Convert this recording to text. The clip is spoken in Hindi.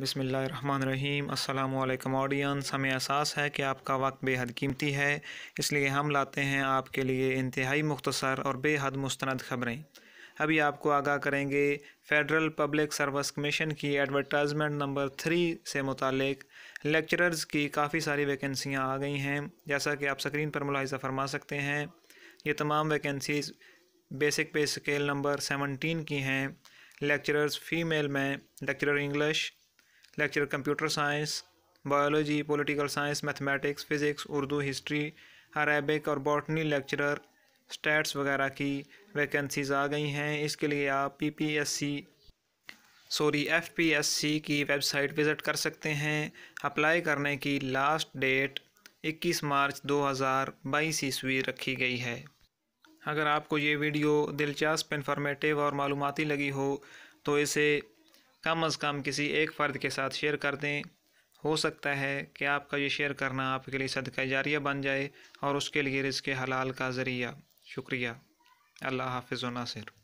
बसमीम अल्लाम ऑडियंस हमें एहसास है कि आपका वक्त बेहद कीमती है इसलिए हम लाते हैं आपके लिए इंतहाई मुख्तसर और बेहद मुस्ंद खबरें अभी आपको आगाह करेंगे फेडरल पब्लिक सर्विस कमीशन की एडवर्टाइजमेंट नंबर थ्री से मुतक लेक्चरर्स की काफ़ी सारी वैकेंसियाँ आ गई हैं जैसा कि आप स्क्रीन पर मुलाजा फरमा सकते हैं ये तमाम vacancies basic pay scale number seventeen की हैं लेक्चरर्स फ़ीमेल में lecturer English lecture computer science biology political science mathematics physics Urdu history Arabic और बॉटनी लेक्चरर स्टेट्स वगैरह की वैकेंसीज़ आ गई हैं इसके लिए आप P P S C sorry F P S C की वेबसाइट विज़िट कर सकते हैं अप्लाई करने की लास्ट डेट 21 मार्च 2022 ईस्वी रखी गई है अगर आपको ये वीडियो दिलचस्प इन्फॉर्मेटिव और मालूमती लगी हो तो इसे कम अज़ कम किसी एक फ़र्द के साथ शेयर कर दें हो सकता है कि आपका ये शेयर करना आपके लिए सदका जारिया बन जाए और उसके लिए रिज़ के हलाल का ज़रिया शुक्रिया अल्लाह हाफिज़ नासिर